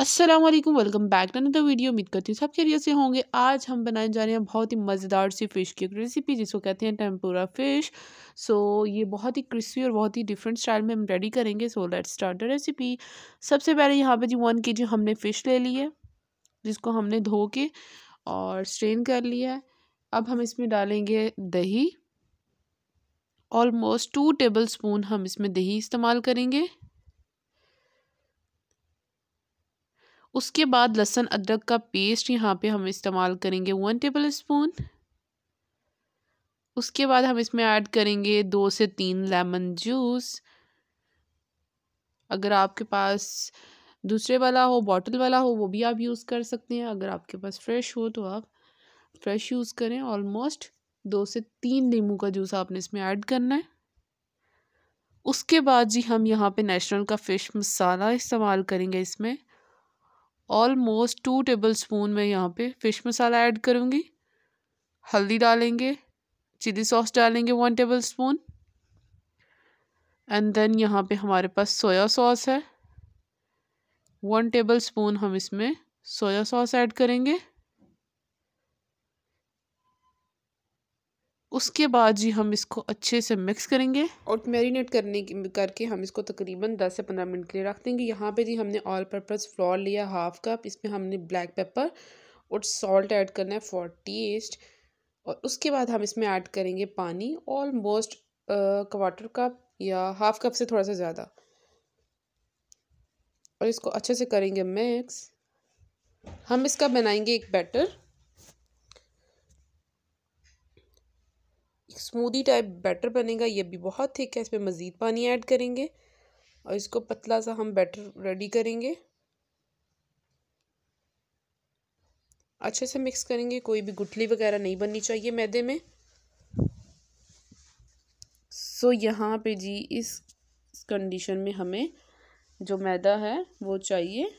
अस्सलाम वालेकुम welcome back to another video उम्मीद करती हूँ सब खेरियत से होंगे आज हम बनाने जा रहे हैं बहुत ही मज़ेदार सी फ़िश की एक रेसिपी जिसको कहते हैं टेम्पोरा फ़िश सो ये बहुत ही क्रिस्पी और बहुत ही डिफरेंट स्टाइल में हम रेडी करेंगे so let's start the recipe सबसे पहले यहाँ पे जी वन के जी हमने फ़िश ले ली है जिसको हमने धो के और स्ट्रेन कर लिया है अब हम इसमें डालेंगे दही ऑलमोस्ट टू टेबल स्पून हम इसमें दही इस्तेमाल करेंगे उसके बाद लहसुन अदरक का पेस्ट यहाँ पे हम इस्तेमाल करेंगे वन टेबल स्पून उसके बाद हम इसमें ऐड करेंगे दो से तीन लेमन जूस अगर आपके पास दूसरे वाला हो बॉटल वाला हो वो भी आप यूज़ कर सकते हैं अगर आपके पास फ्रेश हो तो आप फ्रेश यूज़ करें ऑलमोस्ट दो से तीन नींबू का जूस आपने इसमें ऐड करना है उसके बाद जी हम यहाँ पे नेशनल का फ़िश मसाला इस्तेमाल करेंगे इसमें ऑलमोस्ट टू टेबल स्पून मैं यहाँ पे फ़िश मसाला ऐड करूँगी हल्दी डालेंगे चिली सॉस डालेंगे one tablespoon and then यहाँ पे हमारे पास सोया सॉस है वन टेबल स्पून हम इसमें सोया सॉस ऐड करेंगे उसके बाद जी हम इसको अच्छे से मिक्स करेंगे और मैरिनेट करने करके हम इसको तकरीबन 10 से 15 मिनट के लिए रख देंगे यहाँ पे जी हमने ऑल पर्पज़ फ्लोर लिया हाफ कप इसमें हमने ब्लैक पेपर और सॉल्ट ऐड करना है फॉर टेस्ट और उसके बाद हम इसमें ऐड करेंगे पानी ऑलमोस्ट क्वार्टर कप या हाफ कप से थोड़ा सा ज़्यादा और इसको अच्छे से करेंगे मिक्स हम इसका बनाएंगे एक बैटर स्मूदी टाइप बैटर बनेगा ये भी बहुत थिक है इसमें मज़ीद पानी ऐड करेंगे और इसको पतला सा हम बैटर रेडी करेंगे अच्छे से मिक्स करेंगे कोई भी गुठली वगैरह नहीं बननी चाहिए मैदे में सो यहाँ पे जी इस कंडीशन में हमें जो मैदा है वो चाहिए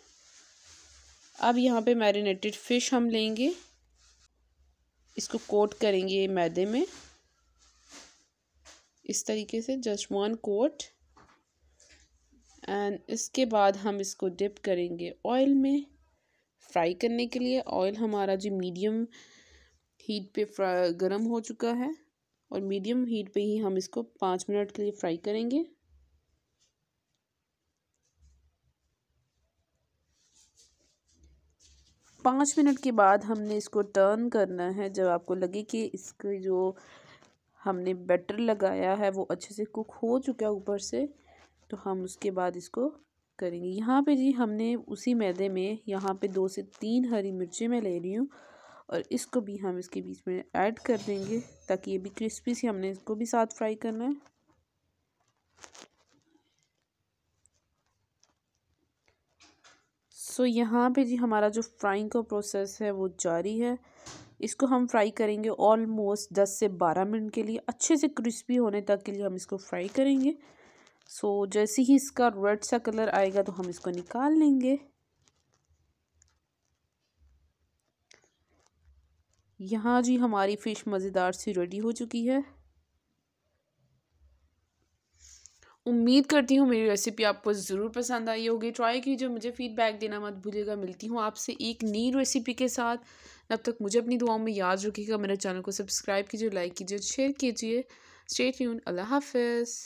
अब यहाँ पे मैरिनेटेड फ़िश हम लेंगे इसको कोट करेंगे मैदे में इस तरीके से जस्ट वन कोट एंड इसके बाद हम इसको डिप करेंगे ऑयल में फ्राई करने के लिए ऑयल हमारा जी मीडियम हीट पे गर्म हो चुका है और मीडियम हीट पे ही हम इसको पाँच मिनट के लिए फ्राई करेंगे पाँच मिनट के बाद हमने इसको टर्न करना है जब आपको लगे कि इसकी जो हमने बैटर लगाया है वो अच्छे से कुक हो चुका है ऊपर से तो हम उसके बाद इसको करेंगे यहाँ पे जी हमने उसी मैदे में यहाँ पे दो से तीन हरी मिर्ची मैं ले रही हूँ और इसको भी हम इसके बीच में ऐड कर देंगे ताकि ये भी क्रिस्पी सी हमने इसको भी साथ फ्राई करना है सो so, यहाँ पे जी हमारा जो फ्राइंग का प्रोसेस है वो जारी है इसको हम फ्राई करेंगे ऑलमोस्ट दस से बारह मिनट के लिए अच्छे से क्रिस्पी होने तक के लिए हम इसको फ्राई करेंगे सो so, जैसे ही इसका रेड सा कलर आएगा तो हम इसको निकाल लेंगे यहाँ जी हमारी फ़िश मज़ेदार सी रेडी हो चुकी है उम्मीद करती हूँ मेरी रेसिपी आपको ज़रूर पसंद आई होगी ट्राई कीजिए मुझे फ़ीडबैक देना मत भूलिएगा मिलती हूँ आपसे एक नई रेसिपी के साथ तब तक मुझे अपनी दुआओं में याद रखिएगा मेरे चैनल को सब्सक्राइब कीजिए लाइक कीजिए शेयर कीजिए स्टेट यून अल्लाह हाफिज़